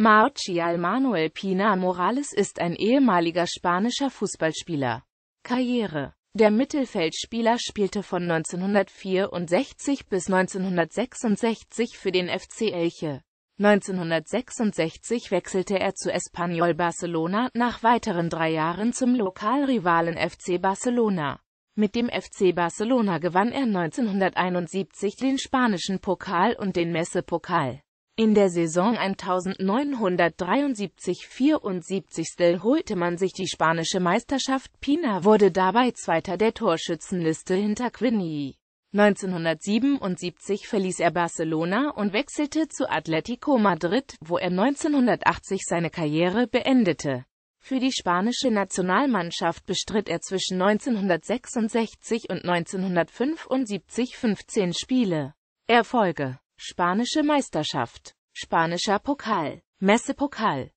Marcial Manuel Pina Morales ist ein ehemaliger spanischer Fußballspieler. Karriere Der Mittelfeldspieler spielte von 1964 bis 1966 für den FC Elche. 1966 wechselte er zu Espanyol Barcelona, nach weiteren drei Jahren zum Lokalrivalen FC Barcelona. Mit dem FC Barcelona gewann er 1971 den spanischen Pokal und den Messepokal. In der Saison 1973-74 holte man sich die spanische Meisterschaft, Pina wurde dabei Zweiter der Torschützenliste hinter Quinny. 1977 verließ er Barcelona und wechselte zu Atletico Madrid, wo er 1980 seine Karriere beendete. Für die spanische Nationalmannschaft bestritt er zwischen 1966 und 1975 15 Spiele. Erfolge Spanische Meisterschaft. Spanischer Pokal. Messepokal.